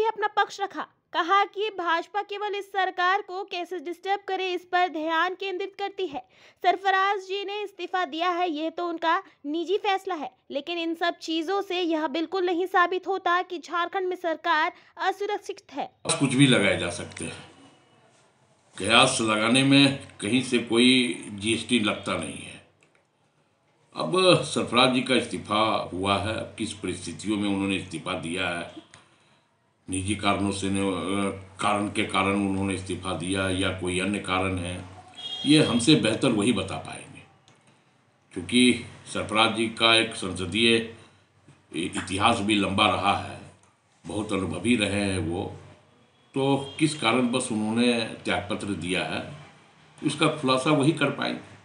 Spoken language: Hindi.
भी अपना पक्ष रखा कहा कि भाजपा केवल इस सरकार को कैसे डिस्टर्ब करे इस पर ध्यान केंद्रित करती है सरफराज जी ने इस्तीफा दिया है यह तो उनका निजी फैसला है लेकिन इन सब चीजों से यह बिल्कुल नहीं साबित होता कि झारखंड में सरकार असुरक्षित है कुछ भी लगाए जा सकते हैं कयास लगाने में कहीं से कोई जीएसटी लगता नहीं है अब सरफराज जी का इस्तीफा हुआ है किस परिस्थितियों में उन्होंने इस्तीफा दिया है निजी कारणों से ने कारण के कारण उन्होंने इस्तीफा दिया या कोई अन्य कारण है ये हमसे बेहतर वही बता पाएंगे क्योंकि सरफराज जी का एक संसदीय इतिहास भी लंबा रहा है बहुत अनुभवी रहे हैं वो तो किस कारण बस उन्होंने त्यागपत्र दिया है इसका खुलासा वही कर पाएंगे